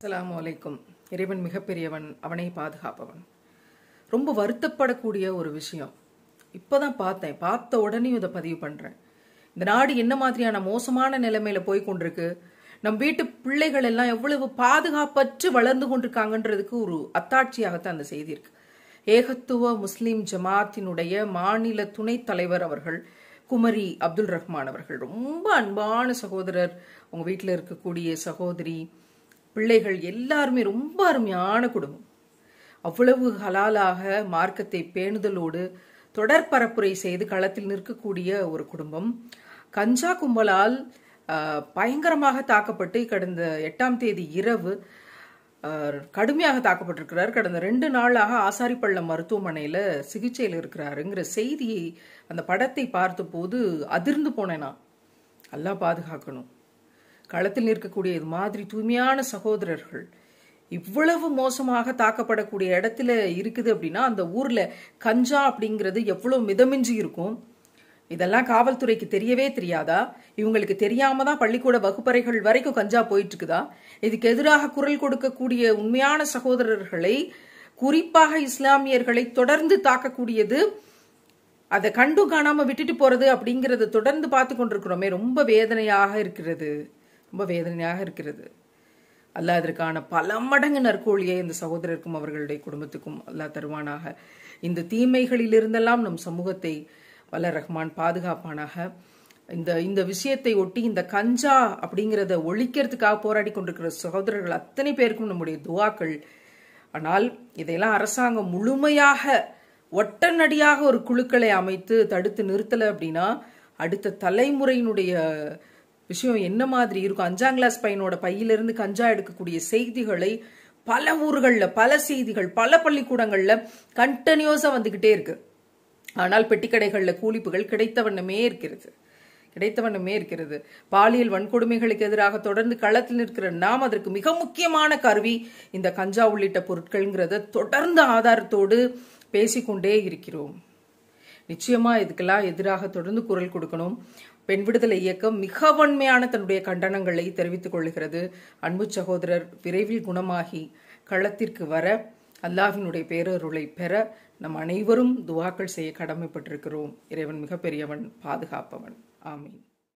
அஸ்லாம் வலைக்கும் இறைவன் மிகப்பெரியவன் அவனை பாதுகாப்பவன் ரொம்ப வருத்தப்படக்கூடிய ஒரு விஷயம் இப்போதான் பார்த்தேன் பார்த்த உடனே இதை பதிவு பண்ணுறேன் இந்த நாடு என்ன மாதிரியான மோசமான நிலைமையில போய் கொண்டிருக்கு நம் வீட்டு பிள்ளைகள் எல்லாம் எவ்வளவு பாதுகாப்பற்று வளர்ந்து கொண்டிருக்காங்கன்றதுக்கு ஒரு அத்தாட்சியாகத்தான் அந்த செய்தி இருக்கு ஏகத்துவ முஸ்லிம் ஜமாத்தினுடைய மாநில துணைத் தலைவர் அவர்கள் குமரி அப்துல் ரஹ்மான் அவர்கள் ரொம்ப அன்பான சகோதரர் உங்க வீட்டில் இருக்கக்கூடிய சகோதரி பிள்ளைகள் எல்லாருமே ரொம்ப அருமையான குடும்பம் அவ்வளவு ஹலாலாக மார்க்கத்தை பேணுதலோடு தொடர் பரப்புரை செய்து களத்தில் நிற்கக்கூடிய ஒரு குடும்பம் கஞ்சா கும்பலால் பயங்கரமாக தாக்கப்பட்டு கடந்த எட்டாம் தேதி இரவு கடுமையாக தாக்கப்பட்டிருக்கிறார் கடந்த ரெண்டு நாளாக ஆசாரிப்பள்ளம் மருத்துவமனையில் சிகிச்சையில் இருக்கிறாருங்கிற செய்தியை அந்த படத்தை பார்த்தபோது அதிர்ந்து போனேன் நான் நல்லா பாதுகாக்கணும் களத்தில் நிற்கக்கூடிய இது மாதிரி தூய்மையான சகோதரர்கள் இவ்வளவு மோசமாக தாக்கப்படக்கூடிய இடத்துல இருக்குது அப்படின்னா அந்த ஊர்ல கஞ்சா அப்படிங்கிறது எவ்வளவு மிதமிஞ்சி இருக்கும் இதெல்லாம் காவல்துறைக்கு தெரியவே தெரியாதா இவங்களுக்கு தெரியாம தான் பள்ளிக்கூட வகுப்பறைகள் வரைக்கும் கஞ்சா போயிட்டு இருக்குதா இதுக்கு எதிராக குரல் கொடுக்கக்கூடிய உண்மையான சகோதரர்களை குறிப்பாக இஸ்லாமியர்களை தொடர்ந்து தாக்கக்கூடியது அதை கண்டும் காணாம விட்டுட்டு போறது அப்படிங்கறத தொடர்ந்து பார்த்து கொண்டிருக்கிறோமே ரொம்ப வேதனையாக இருக்கிறது ரொம்ப வேதனையாக இருக்கிறது அல்ல அதற்கான பல மடங்கு நற்கோழியை இந்த சகோதரருக்கும் அவர்களுடைய குடும்பத்துக்கும் அல்லாஹ் தருவானாக இந்த தீமைகளிலிருந்தெல்லாம் நம் சமூகத்தை வல்ல ரஹ்மான் பாதுகாப்பானாக இந்த இந்த விஷயத்தை ஒட்டி இந்த கஞ்சா அப்படிங்கிறத ஒழிக்கிறதுக்காக போராடி கொண்டிருக்கிற சகோதரர்கள் அத்தனை பேருக்கும் நம்முடைய துவாக்கள் ஆனால் இதையெல்லாம் அரசாங்கம் முழுமையாக ஒட்டநடியாக ஒரு குழுக்களை அமைத்து தடுத்து நிறுத்தலை அப்படின்னா அடுத்த தலைமுறையினுடைய விஷயம் என்ன மாதிரி இருக்கும் அஞ்சாம் கிளாஸ் பையனோட பையிலிருந்து கஞ்சா எடுக்கக்கூடிய செய்திகளை பல ஊர்களில் பல செய்திகள் பல பள்ளிக்கூடங்களில் கண்டினியூஸாக வந்துக்கிட்டே இருக்கு ஆனால் பெட்டிக்கடைகளில் கூலிப்புகள் கிடைத்தவண்ணமே இருக்கிறது கிடைத்தவண்ணமே இருக்கிறது பாலியல் வன்கொடுமைகளுக்கு எதிராக தொடர்ந்து களத்தில் நிற்கிற நாம் அதற்கு மிக முக்கியமான கருவி இந்த கஞ்சா உள்ளிட்ட பொருட்கள்ங்கிறத தொடர்ந்து ஆதாரத்தோடு பேசிக்கொண்டே இருக்கிறோம் நிச்சயமாக இதுக்கெல்லாம் எதிராக தொடர்ந்து குரல் கொடுக்கணும் பெண் விடுதலை இயக்கம் மிக வன்மையான தன்னுடைய கண்டனங்களை தெரிவித்துக் கொள்கிறது அன்பு சகோதரர் விரைவில் குணமாகி களத்திற்கு வர அல்லாஹினுடைய பேரருளை பெற நம் அனைவரும் துவாக்கள் செய்ய கடமைப்பட்டிருக்கிறோம் இறைவன் மிகப்பெரியவன் பாதுகாப்பவன் ஆமீன்